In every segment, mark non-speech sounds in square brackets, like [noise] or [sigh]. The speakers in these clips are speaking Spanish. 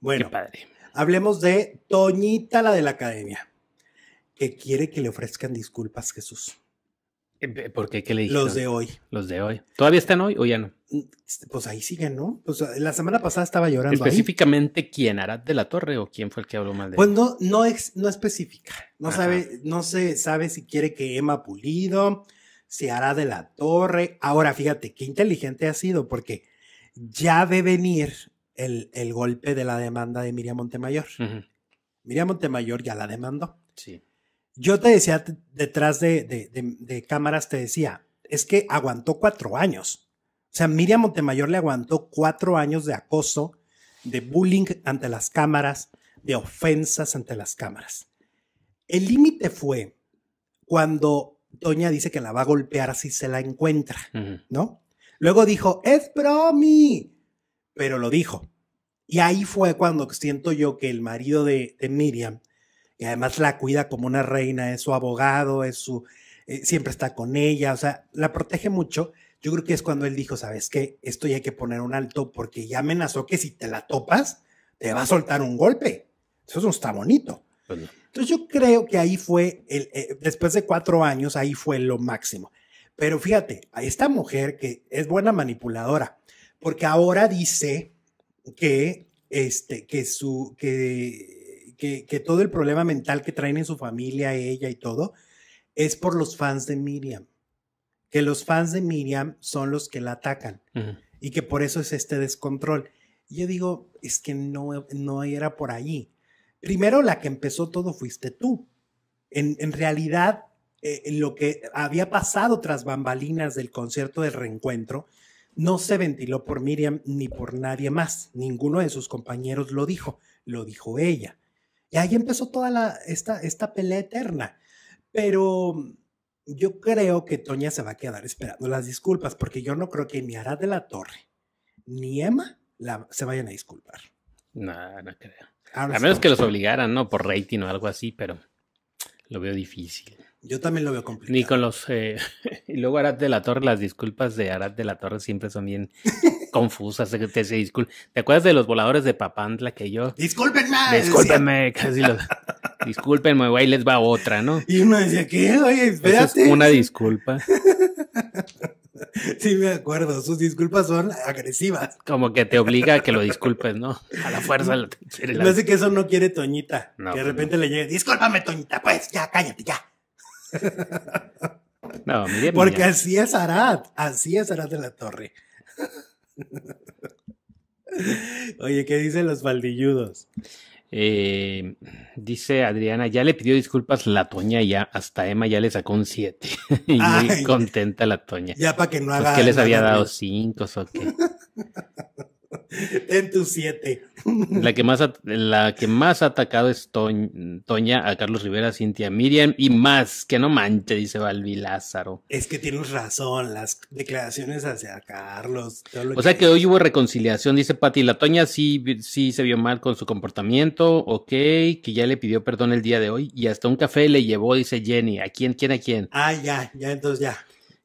Bueno, hablemos de Toñita, la de la academia, que quiere que le ofrezcan disculpas, Jesús. Eh, ¿Por qué? ¿Qué le dijeron? Los de hoy. Los de hoy. ¿Todavía están hoy o ya no? Este, pues ahí siguen, ¿no? Pues ah, la semana pasada estaba llorando. Específicamente, ¿quién? hará de la Torre o quién fue el que habló mal de pues él? Pues no, no, es, no No sabe, no se sabe si quiere que Emma Pulido, si hará de la Torre. Ahora, fíjate, qué inteligente ha sido, porque ya ve venir el, golpe de la demanda de Miriam Montemayor. Miriam Montemayor ya la demandó. Sí. Yo te decía detrás de, cámaras, te decía, es que aguantó cuatro años. O sea, Miriam Montemayor le aguantó cuatro años de acoso, de bullying ante las cámaras, de ofensas ante las cámaras. El límite fue cuando Doña dice que la va a golpear si se la encuentra, ¿no? Luego dijo, es promi pero lo dijo. Y ahí fue cuando siento yo que el marido de, Miriam, y además la cuida como una reina, es su abogado, es su, eh, siempre está con ella, o sea, la protege mucho. Yo creo que es cuando él dijo, ¿sabes qué? Esto ya hay que poner un alto porque ya amenazó que si te la topas, te va a soltar un golpe. Eso no está bonito. Pues Entonces yo creo que ahí fue, el, eh, después de cuatro años, ahí fue lo máximo. Pero fíjate, a esta mujer que es buena manipuladora, porque ahora dice que, este, que, su, que, que, todo el problema mental que traen en su familia, ella y todo, es por los fans de Miriam. Que los fans de Miriam son los que la atacan y que por eso es este descontrol. Yo digo, es que no, no era por allí. Primero, la que empezó todo fuiste tú. En, realidad, eh, lo que había pasado tras bambalinas del concierto del reencuentro no se ventiló por Miriam ni por nadie más. Ninguno de sus compañeros lo dijo. Lo dijo ella. Y ahí empezó toda la, esta, pelea eterna. Pero yo creo que Toña se va a quedar esperando las disculpas, porque yo no creo que ni Ara de la Torre ni Emma la, se vayan a disculpar. No, no creo. a menos que los obligaran, ¿no? Por rating o algo así, pero. Lo veo difícil. Yo también lo veo complicado. Ni con los. Eh, [laughs] y luego Arad de la Torre, las disculpas de Arad de la Torre siempre son bien [laughs] confusas. Te, discul... ¿Te acuerdas de los voladores de Papantla que yo. ¡Discúlpenme! Discúlpenme, [laughs] casi los. Discúlpenme, güey, les va otra, ¿no? Y uno decía, ¿qué? Oye, espérate. una disculpa. [laughs] Sí, me acuerdo. Sus disculpas son agresivas. Como que te obliga a que lo disculpes, ¿no? A la fuerza. [laughs] No, que eso no quiere Toñita. que de pues repente le llegue, discúlpame, Toñita, pues, ya, cállate, ya. [laughs] No, mire, Porque así es Arad, así es Arad de la Torre. Oye, ¿qué dicen los faldilludos? Eh, dice Adriana, ya le pidió disculpas la Toña, ya hasta Emma ya le sacó un 7. [laughs] y muy contenta la Toña. Ya para que no pues haga. que les había dado 5 o qué. [laughs] [laughs] en tus siete. [laughs] La que más, la que más ha atacado es Toña, a Carlos Rivera, Cintia Miriam y más, que no manche, dice Balbi Lázaro. Es que tienes razón, las declaraciones hacia Carlos. o sea que hoy hubo reconciliación, dice Pati. La Toña sí, sí se vio mal con su comportamiento, ok, que ya le pidió perdón el día de hoy y hasta un café le llevó, dice Jenny. ¿A quién, quién, a quién? Ah, ya, ya, entonces ya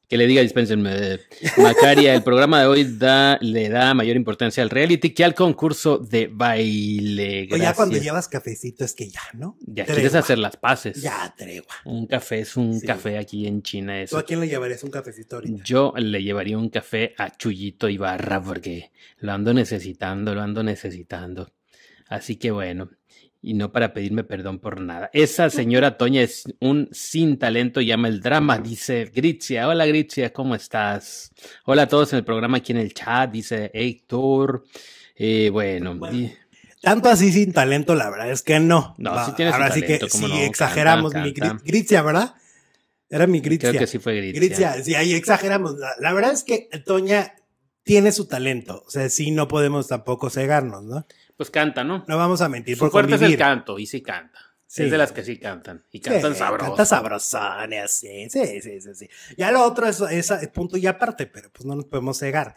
que le diga, dispénsenme, Macaria, el programa de hoy da, le da mayor importancia al reality que al concurso de baile. O ya cuando llevas cafecito es que ya, ¿no? Ya quieres hacer las paces. Ya, tregua. Un café es un café aquí en China. Eso. ¿Tú a quién le llevarías un cafecito ahorita? Yo le llevaría un café a Chuyito Ibarra porque lo ando necesitando, lo ando necesitando. Así que bueno, y no para pedirme perdón por nada. Esa señora Toña es un sin talento, llama el drama, dice Gritzia. Hola Gritzia, ¿cómo estás? Hola a todos en el programa aquí en el chat, dice Héctor. Eh, bueno, tanto así sin talento, la verdad es que no. No, sí tienes Ahora sí que si exageramos, mi Gritzia, ¿verdad? Era mi Gritzia. Creo que sí fue Gritzia. Gritzia, sí, ahí exageramos. la verdad es que Toña tiene su talento. O sea, sí, no podemos tampoco cegarnos, ¿no? Pues canta, ¿no? No vamos a mentir. Su por fuerte es el canto, y sí canta. Es de las que sí cantan. Y cantan sabrosas sabroso. Canta Sí, sí, sí, sí. Ya lo otro es, es, punto y aparte, pero pues no nos podemos cegar.